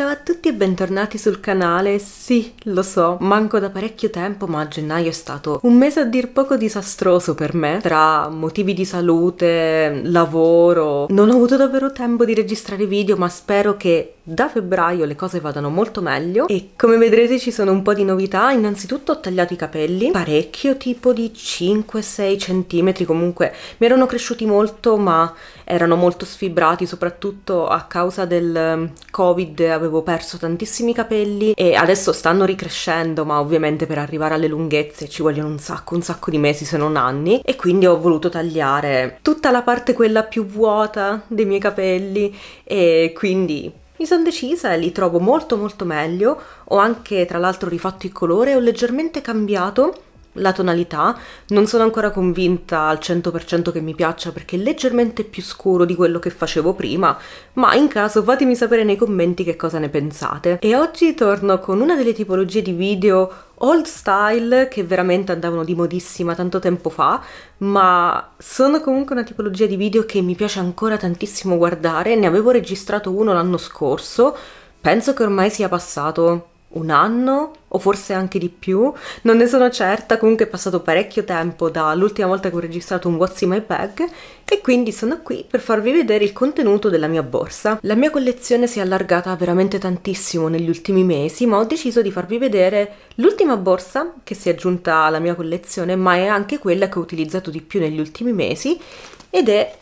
Ciao a tutti e bentornati sul canale, sì lo so, manco da parecchio tempo ma gennaio è stato un mese a dir poco disastroso per me tra motivi di salute, lavoro, non ho avuto davvero tempo di registrare video ma spero che da febbraio le cose vadano molto meglio e come vedrete ci sono un po' di novità. Innanzitutto ho tagliato i capelli, parecchio tipo di 5-6 cm comunque. Mi erano cresciuti molto ma erano molto sfibrati soprattutto a causa del mm, covid avevo perso tantissimi capelli e adesso stanno ricrescendo ma ovviamente per arrivare alle lunghezze ci vogliono un sacco un sacco di mesi se non anni e quindi ho voluto tagliare tutta la parte quella più vuota dei miei capelli e quindi mi sono decisa e li trovo molto molto meglio, ho anche tra l'altro rifatto il colore, ho leggermente cambiato la tonalità, non sono ancora convinta al 100% che mi piaccia perché è leggermente più scuro di quello che facevo prima, ma in caso fatemi sapere nei commenti che cosa ne pensate. E oggi torno con una delle tipologie di video old style che veramente andavano di modissima tanto tempo fa, ma sono comunque una tipologia di video che mi piace ancora tantissimo guardare, ne avevo registrato uno l'anno scorso, penso che ormai sia passato un anno o forse anche di più, non ne sono certa, comunque è passato parecchio tempo dall'ultima volta che ho registrato un What's in My Bag e quindi sono qui per farvi vedere il contenuto della mia borsa. La mia collezione si è allargata veramente tantissimo negli ultimi mesi, ma ho deciso di farvi vedere l'ultima borsa che si è aggiunta alla mia collezione, ma è anche quella che ho utilizzato di più negli ultimi mesi ed è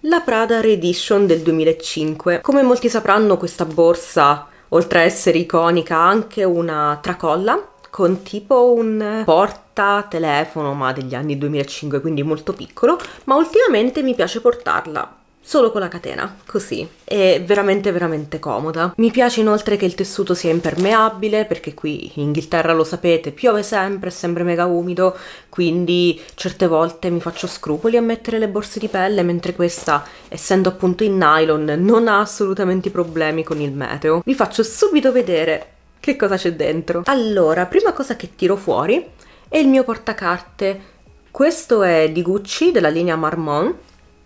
la Prada Redition del 2005. Come molti sapranno questa borsa oltre a essere iconica anche una tracolla con tipo un porta telefono ma degli anni 2005 quindi molto piccolo ma ultimamente mi piace portarla solo con la catena, così. È veramente veramente comoda. Mi piace inoltre che il tessuto sia impermeabile, perché qui in Inghilterra lo sapete, piove sempre, è sempre mega umido, quindi certe volte mi faccio scrupoli a mettere le borse di pelle, mentre questa, essendo appunto in nylon, non ha assolutamente problemi con il meteo. Vi faccio subito vedere che cosa c'è dentro. Allora, prima cosa che tiro fuori è il mio portacarte. Questo è di Gucci, della linea Marmont,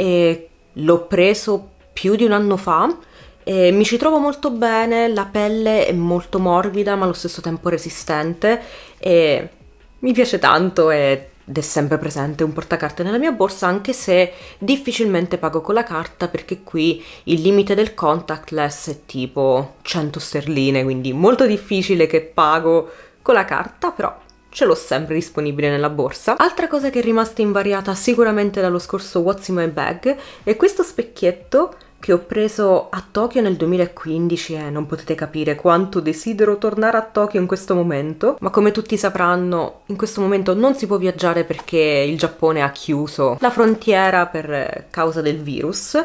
e l'ho preso più di un anno fa e mi ci trovo molto bene, la pelle è molto morbida ma allo stesso tempo resistente e mi piace tanto ed è sempre presente un portacarte nella mia borsa anche se difficilmente pago con la carta perché qui il limite del contactless è tipo 100 sterline quindi molto difficile che pago con la carta però ce l'ho sempre disponibile nella borsa. Altra cosa che è rimasta invariata sicuramente dallo scorso What's in my bag è questo specchietto che ho preso a Tokyo nel 2015 e eh, non potete capire quanto desidero tornare a Tokyo in questo momento, ma come tutti sapranno in questo momento non si può viaggiare perché il Giappone ha chiuso la frontiera per causa del virus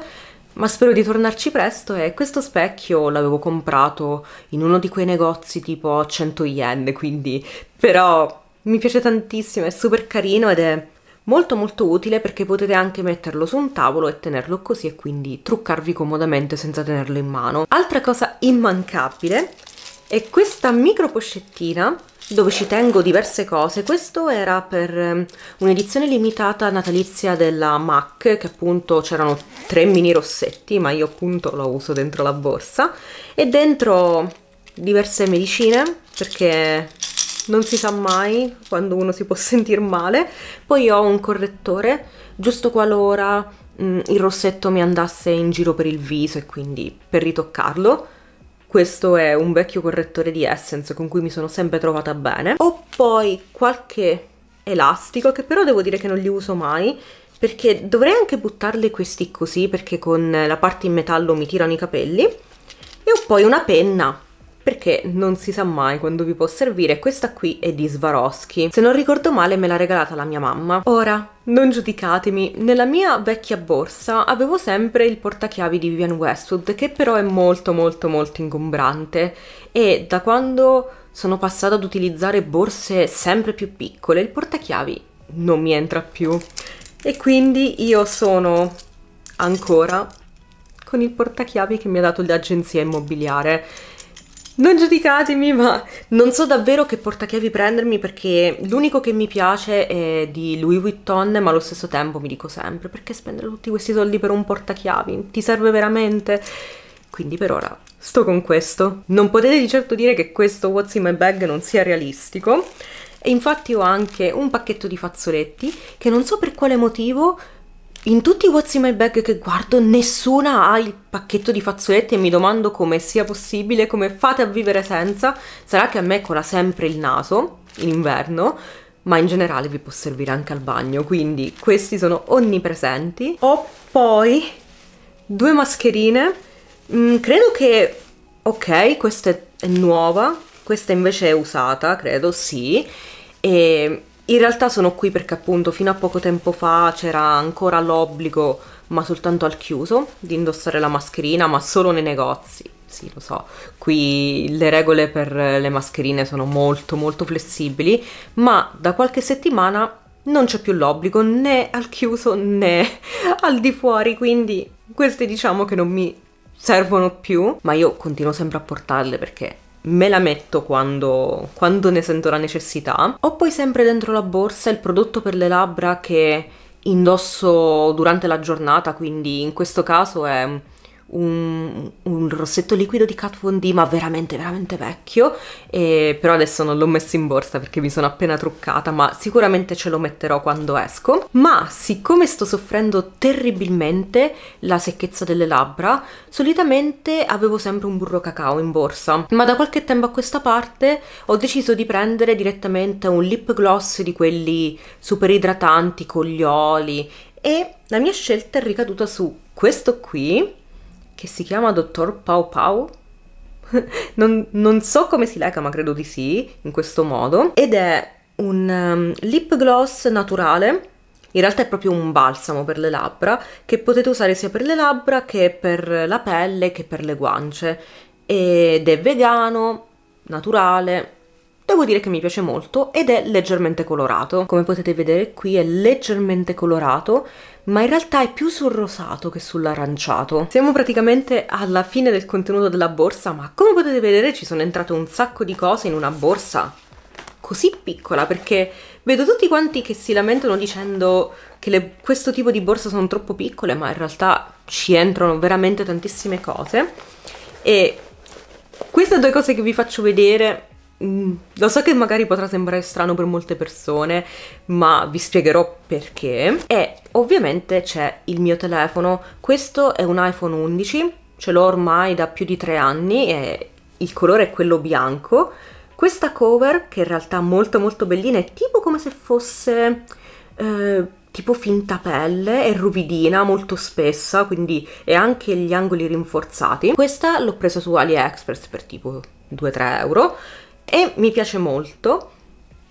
ma spero di tornarci presto e questo specchio l'avevo comprato in uno di quei negozi tipo a 100 yen, quindi però mi piace tantissimo, è super carino ed è molto molto utile perché potete anche metterlo su un tavolo e tenerlo così e quindi truccarvi comodamente senza tenerlo in mano. Altra cosa immancabile è questa micro pochettina dove ci tengo diverse cose. Questo era per ehm, un'edizione limitata natalizia della MAC, che appunto c'erano tre mini rossetti, ma io appunto lo uso dentro la borsa. E dentro diverse medicine, perché non si sa mai quando uno si può sentire male. Poi ho un correttore, giusto qualora mh, il rossetto mi andasse in giro per il viso e quindi per ritoccarlo questo è un vecchio correttore di Essence con cui mi sono sempre trovata bene. Ho poi qualche elastico che però devo dire che non li uso mai perché dovrei anche buttarli questi così perché con la parte in metallo mi tirano i capelli e ho poi una penna perché non si sa mai quando vi può servire. Questa qui è di Swarovski. Se non ricordo male me l'ha regalata la mia mamma. Ora, non giudicatemi, nella mia vecchia borsa avevo sempre il portachiavi di Vivian Westwood che però è molto molto molto ingombrante e da quando sono passata ad utilizzare borse sempre più piccole il portachiavi non mi entra più e quindi io sono ancora con il portachiavi che mi ha dato l'agenzia immobiliare non giudicatemi, ma non so davvero che portachiavi prendermi perché l'unico che mi piace è di Louis Vuitton, ma allo stesso tempo mi dico sempre perché spendere tutti questi soldi per un portachiavi? Ti serve veramente? Quindi per ora sto con questo. Non potete di certo dire che questo What's in my bag non sia realistico. E infatti ho anche un pacchetto di fazzoletti che non so per quale motivo in tutti i What's in my bag che guardo nessuna ha il pacchetto di fazzoletti e mi domando come sia possibile, come fate a vivere senza. Sarà che a me cola sempre il naso in inverno, ma in generale vi può servire anche al bagno, quindi questi sono onnipresenti. Ho poi due mascherine, mm, credo che... ok, questa è nuova, questa invece è usata, credo, sì, e in realtà sono qui perché appunto fino a poco tempo fa c'era ancora l'obbligo, ma soltanto al chiuso, di indossare la mascherina, ma solo nei negozi. Sì, lo so, qui le regole per le mascherine sono molto molto flessibili, ma da qualche settimana non c'è più l'obbligo né al chiuso né al di fuori, quindi queste diciamo che non mi servono più, ma io continuo sempre a portarle perché me la metto quando, quando ne sento la necessità. Ho poi sempre dentro la borsa il prodotto per le labbra che indosso durante la giornata, quindi in questo caso è un, un, rossetto liquido di Kat Von D, ma veramente, veramente vecchio. E, però adesso non l'ho messo in borsa perché mi sono appena truccata, ma sicuramente ce lo metterò quando esco. Ma siccome sto soffrendo terribilmente la secchezza delle labbra, solitamente avevo sempre un burro cacao in borsa. Ma da qualche tempo a questa parte ho deciso di prendere direttamente un lip gloss di quelli super idratanti con gli oli e la mia scelta è ricaduta su questo qui che si chiama Dottor Pau Pau. non, non, so come si lega, ma credo di sì, in questo modo. Ed è un um, lip gloss naturale. In realtà è proprio un balsamo per le labbra che potete usare sia per le labbra che per la pelle che per le guance. Ed è vegano, naturale, Devo dire che mi piace molto ed è leggermente colorato. Come potete vedere qui è leggermente colorato, ma in realtà è più sul rosato che sull'aranciato. Siamo praticamente alla fine del contenuto della borsa, ma come potete vedere ci sono entrate un sacco di cose in una borsa così piccola perché vedo tutti quanti che si lamentano dicendo che le, questo tipo di borsa sono troppo piccole ma in realtà ci entrano veramente tantissime cose e queste due cose che vi faccio vedere Mm, lo so che magari potrà sembrare strano per molte persone, ma vi spiegherò perché. E ovviamente c'è il mio telefono. Questo è un iPhone 11, ce l'ho ormai da più di tre anni e il colore è quello bianco. Questa cover, che in realtà è molto molto bellina, è tipo come se fosse... Eh, tipo finta pelle, è ruvidina, molto spessa, quindi è anche gli angoli rinforzati. Questa l'ho presa su AliExpress per tipo 2-3 euro e mi piace molto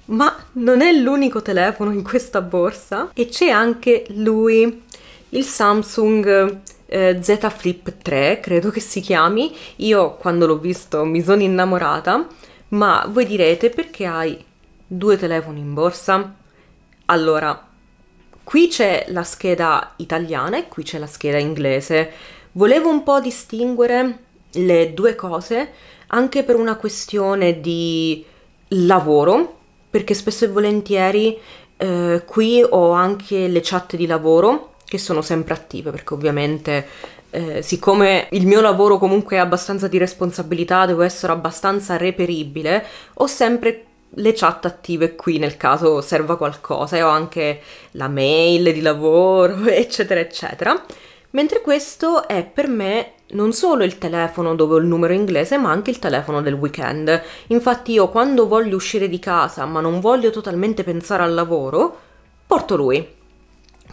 ma non è l'unico telefono in questa borsa e c'è anche lui il Samsung eh, Z Flip 3 credo che si chiami io quando l'ho visto mi sono innamorata ma voi direte perché hai due telefoni in borsa? Allora, qui c'è la scheda italiana e qui c'è la scheda inglese. Volevo un po' distinguere le due cose anche per una questione di lavoro, perché spesso e volentieri eh, qui ho anche le chat di lavoro che sono sempre attive, perché ovviamente eh, siccome il mio lavoro comunque è abbastanza di responsabilità, devo essere abbastanza reperibile, ho sempre le chat attive qui nel caso serva qualcosa e ho anche la mail di lavoro, eccetera, eccetera. Mentre questo è per me non solo il telefono dove ho il numero inglese, ma anche il telefono del weekend. Infatti io quando voglio uscire di casa, ma non voglio totalmente pensare al lavoro, porto lui.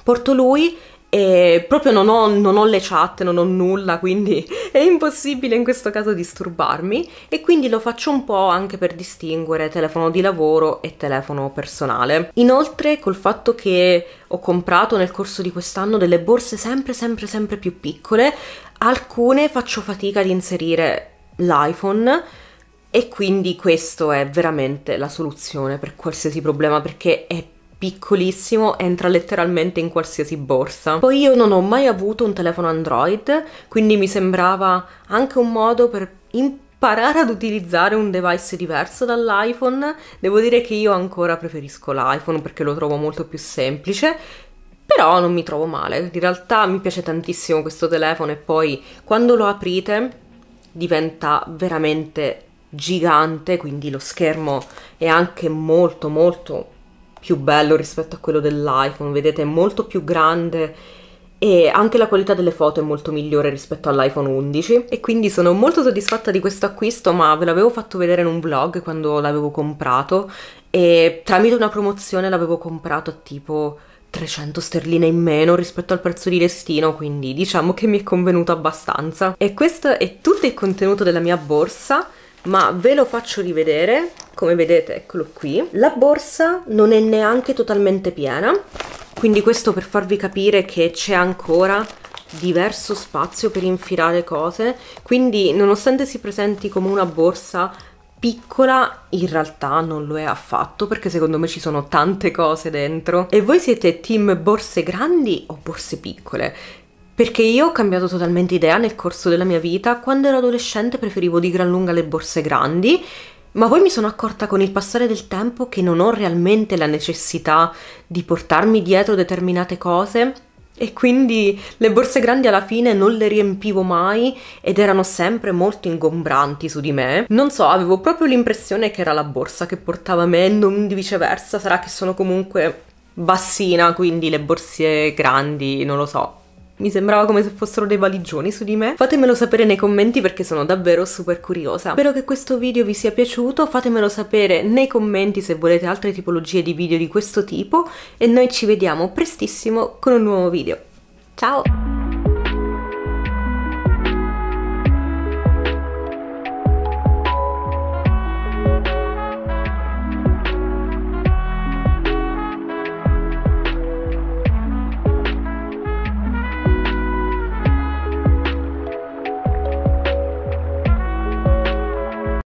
Porto lui e proprio non ho, non ho, le chat, non ho nulla, quindi è impossibile in questo caso disturbarmi e quindi lo faccio un po' anche per distinguere telefono di lavoro e telefono personale. Inoltre col fatto che ho comprato nel corso di quest'anno delle borse sempre sempre sempre più piccole, alcune faccio fatica ad inserire l'iPhone e quindi questo è veramente la soluzione per qualsiasi problema perché è piccolissimo, entra letteralmente in qualsiasi borsa. Poi io non ho mai avuto un telefono Android, quindi mi sembrava anche un modo per imparare ad utilizzare un device diverso dall'iPhone. Devo dire che io ancora preferisco l'iPhone perché lo trovo molto più semplice però non mi trovo male, in realtà mi piace tantissimo questo telefono e poi quando lo aprite diventa veramente gigante, quindi lo schermo è anche molto molto più bello rispetto a quello dell'iPhone, vedete è molto più grande e anche la qualità delle foto è molto migliore rispetto all'iPhone 11 e quindi sono molto soddisfatta di questo acquisto ma ve l'avevo fatto vedere in un vlog quando l'avevo comprato e tramite una promozione l'avevo comprato a tipo 300 sterline in meno rispetto al prezzo di listino, quindi diciamo che mi è convenuto abbastanza. E questo è tutto il contenuto della mia borsa, ma ve lo faccio rivedere, come vedete eccolo qui. La borsa non è neanche totalmente piena, quindi questo per farvi capire che c'è ancora diverso spazio per infilare cose, quindi nonostante si presenti come una borsa piccola in realtà non lo è affatto perché secondo me ci sono tante cose dentro e voi siete team borse grandi o borse piccole? Perché io ho cambiato totalmente idea nel corso della mia vita, quando ero adolescente preferivo di gran lunga le borse grandi ma poi mi sono accorta con il passare del tempo che non ho realmente la necessità di portarmi dietro determinate cose e quindi le borse grandi alla fine non le riempivo mai ed erano sempre molto ingombranti su di me. Non so, avevo proprio l'impressione che era la borsa che portava me, non di viceversa, sarà che sono comunque bassina, quindi le borse grandi, non lo so, mi sembrava come se fossero dei valigioni su di me. Fatemelo sapere nei commenti perché sono davvero super curiosa. Spero che questo video vi sia piaciuto, fatemelo sapere nei commenti se volete altre tipologie di video di questo tipo e noi ci vediamo prestissimo con un nuovo video. Ciao!